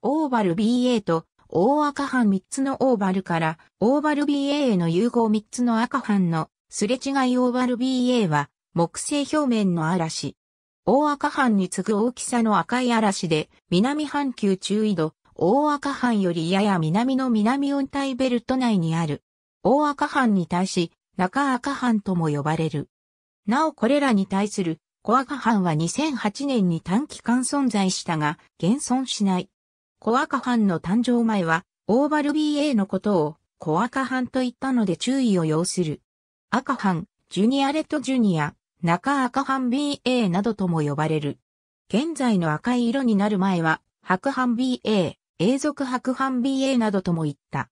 オーバル BA と大赤斑3つのオーバルから、オーバル BA への融合3つの赤斑のすれ違いオーバル BA は、木星表面の嵐。大赤斑に次ぐ大きさの赤い嵐で、南半球中緯度、大赤斑よりやや南の南温帯ベルト内にある。大赤斑に対し、中赤斑とも呼ばれる。なおこれらに対する小赤斑は2008年に短期間存在したが、現存しない。コアカ藩の誕生前は、オーバル BA のことを、コアカ藩と言ったので注意を要する。赤藩、ジュニアレットジュニア、中赤藩 BA などとも呼ばれる。現在の赤い色になる前は、白藩 BA、永続白藩 BA などとも言った。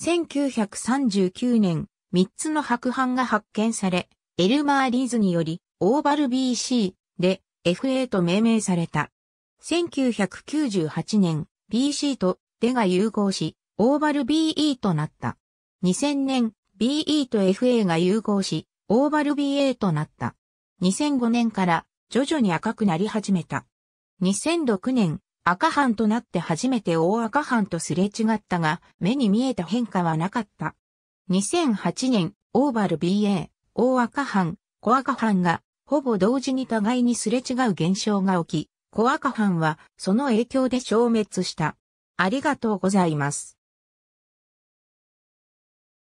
1939年、3つの白斑が発見され、エルマー・リーズにより、オーバル BC で FA と命名された。1998年、BC と D が融合し、オーバル BE となった。2000年、BE と FA が融合し、オーバル BA となった。2005年から徐々に赤くなり始めた。2006年、赤班となって初めて大赤班とすれ違ったが、目に見えた変化はなかった。2008年、オーバル BA、大赤班、小赤班が、ほぼ同時に互いにすれ違う現象が起き、コアカ藩はその影響で消滅した。ありがとうございます。